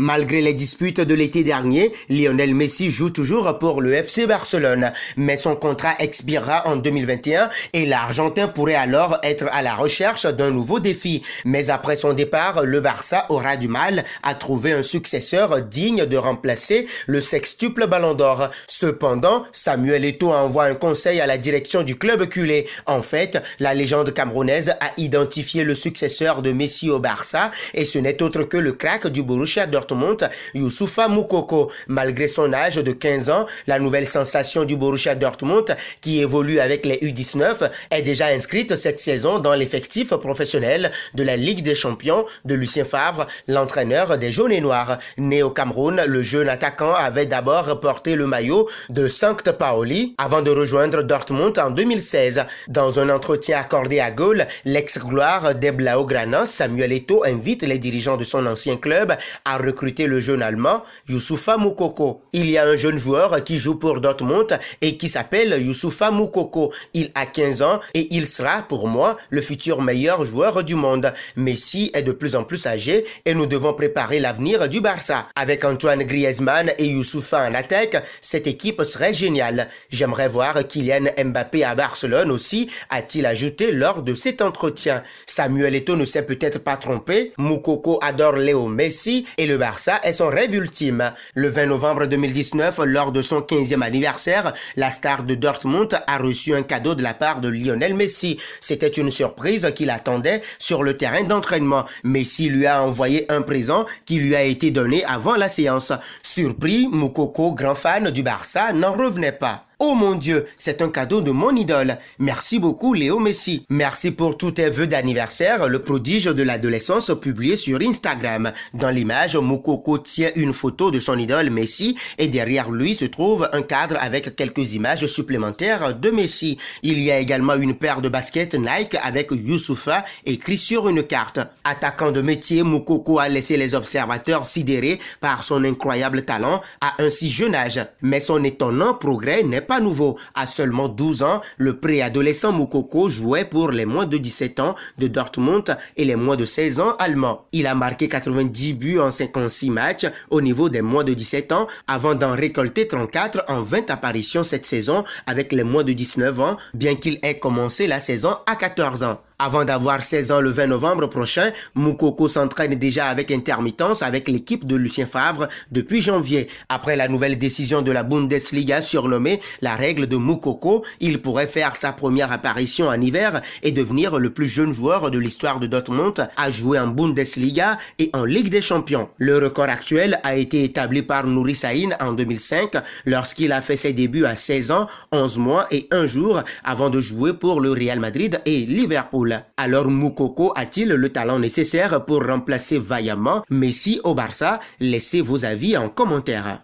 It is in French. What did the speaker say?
Malgré les disputes de l'été dernier, Lionel Messi joue toujours pour le FC Barcelone, mais son contrat expirera en 2021 et l'Argentin pourrait alors être à la recherche d'un nouveau défi. Mais après son départ, le Barça aura du mal à trouver un successeur digne de remplacer le sextuple Ballon d'Or. Cependant, Samuel Eto'o envoie un conseil à la direction du club culé. En fait, la légende camerounaise a identifié le successeur de Messi au Barça et ce n'est autre que le crack du Borussia Dortmund Dortmund, Youssoufa Moukoko. Malgré son âge de 15 ans, la nouvelle sensation du Borussia Dortmund, qui évolue avec les U19, est déjà inscrite cette saison dans l'effectif professionnel de la Ligue des Champions de Lucien Favre, l'entraîneur des Jaunes et Noirs. Né au Cameroun, le jeune attaquant avait d'abord porté le maillot de Sankt Paoli avant de rejoindre Dortmund en 2016. Dans un entretien accordé à Gaulle, l'ex-gloire des Blaugrana, Samuel Eto, invite les dirigeants de son ancien club à recruter le jeune Allemand Youssoufa Moukoko. Il y a un jeune joueur qui joue pour Dortmund et qui s'appelle Youssoufa Moukoko. Il a 15 ans et il sera, pour moi, le futur meilleur joueur du monde. Messi est de plus en plus âgé et nous devons préparer l'avenir du Barça. Avec Antoine Griezmann et Youssoufa en cette équipe serait géniale. J'aimerais voir Kylian Mbappé à Barcelone aussi, a-t-il ajouté lors de cet entretien. Samuel Eto ne s'est peut-être pas trompé. Moukoko adore Léo Messi et le Barça Barça est son rêve ultime. Le 20 novembre 2019, lors de son 15e anniversaire, la star de Dortmund a reçu un cadeau de la part de Lionel Messi. C'était une surprise qu'il attendait sur le terrain d'entraînement. Messi lui a envoyé un présent qui lui a été donné avant la séance. Surpris, Moukoko, grand fan du Barça, n'en revenait pas. Oh mon Dieu, c'est un cadeau de mon idole. Merci beaucoup Léo Messi. Merci pour tous tes vœux d'anniversaire, le prodige de l'adolescence publié sur Instagram. Dans l'image, Mukoko tient une photo de son idole Messi et derrière lui se trouve un cadre avec quelques images supplémentaires de Messi. Il y a également une paire de baskets Nike avec Youssoufa écrit sur une carte. Attaquant de métier, Mukoko a laissé les observateurs sidérés par son incroyable talent à un si jeune âge. Mais son étonnant progrès n'est pas nouveau. À seulement 12 ans, le préadolescent Moukoko jouait pour les moins de 17 ans de Dortmund et les moins de 16 ans allemands. Il a marqué 90 buts en 56 matchs au niveau des moins de 17 ans avant d'en récolter 34 en 20 apparitions cette saison avec les moins de 19 ans, bien qu'il ait commencé la saison à 14 ans. Avant d'avoir 16 ans le 20 novembre prochain, Moukoko s'entraîne déjà avec intermittence avec l'équipe de Lucien Favre depuis janvier. Après la nouvelle décision de la Bundesliga surnommée la règle de Mukoko, il pourrait faire sa première apparition en hiver et devenir le plus jeune joueur de l'histoire de Dortmund à jouer en Bundesliga et en Ligue des Champions. Le record actuel a été établi par Nouri Sahin en 2005 lorsqu'il a fait ses débuts à 16 ans, 11 mois et 1 jour avant de jouer pour le Real Madrid et Liverpool. Alors Mukoko a-t-il le talent nécessaire pour remplacer vaillamment Messi au Barça Laissez vos avis en commentaire.